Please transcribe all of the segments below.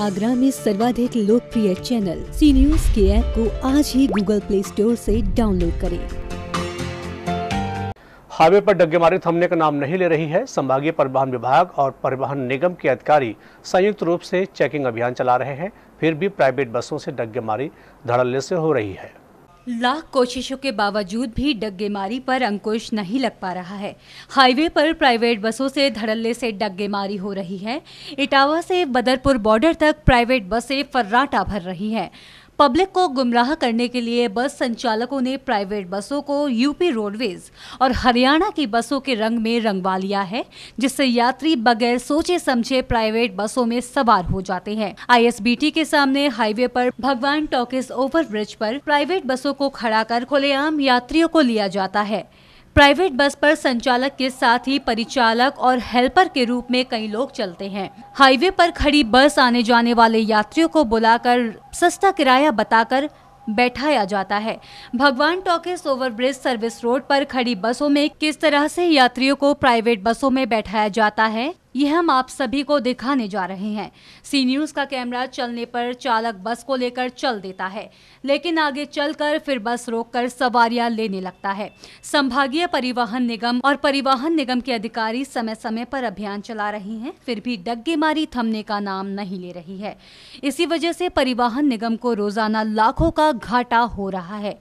आगरा में सर्वाधिक लोकप्रिय चैनल सी न्यूज के ऐप को आज ही गूगल प्ले स्टोर से डाउनलोड करें हाईवे पर डग्गे मारे थमने का नाम नहीं ले रही है संभागीय परिवहन विभाग और परिवहन निगम के अधिकारी संयुक्त रूप से चेकिंग अभियान चला रहे हैं फिर भी प्राइवेट बसों से डग्गे मारी धड़ल्ले से हो रही है लाख कोशिशों के बावजूद भी डग्गेमारी पर अंकुश नहीं लग पा रहा है हाईवे पर प्राइवेट बसों से धड़ल्ले से डग्गेमारी हो रही है इटावा से बदरपुर बॉर्डर तक प्राइवेट बसें फर्राटा भर रही हैं पब्लिक को गुमराह करने के लिए बस संचालकों ने प्राइवेट बसों को यूपी रोडवेज और हरियाणा की बसों के रंग में रंगवा लिया है जिससे यात्री बगैर सोचे समझे प्राइवेट बसों में सवार हो जाते हैं आईएसबीटी के सामने हाईवे पर भगवान टॉकिस ब्रिज पर प्राइवेट बसों को खड़ा कर खुलेआम यात्रियों को लिया जाता है प्राइवेट बस पर संचालक के साथ ही परिचालक और हेल्पर के रूप में कई लोग चलते हैं हाईवे पर खड़ी बस आने जाने वाले यात्रियों को बुलाकर सस्ता किराया बताकर बैठाया जाता है भगवान टॉकिस ओवरब्रिज सर्विस रोड पर खड़ी बसों में किस तरह से यात्रियों को प्राइवेट बसों में बैठाया जाता है ये हम आप सभी को दिखाने जा रहे हैं सी न्यूज का कैमरा चलने पर चालक बस को लेकर चल देता है लेकिन आगे चलकर फिर बस रोककर सवारियां लेने लगता है संभागीय परिवहन निगम और परिवहन निगम के अधिकारी समय समय पर अभियान चला रहे हैं फिर भी डग्गे मारी थमने का नाम नहीं ले रही है इसी वजह से परिवहन निगम को रोजाना लाखों का घाटा हो रहा है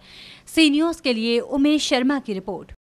सी न्यूज के लिए उमेश शर्मा की रिपोर्ट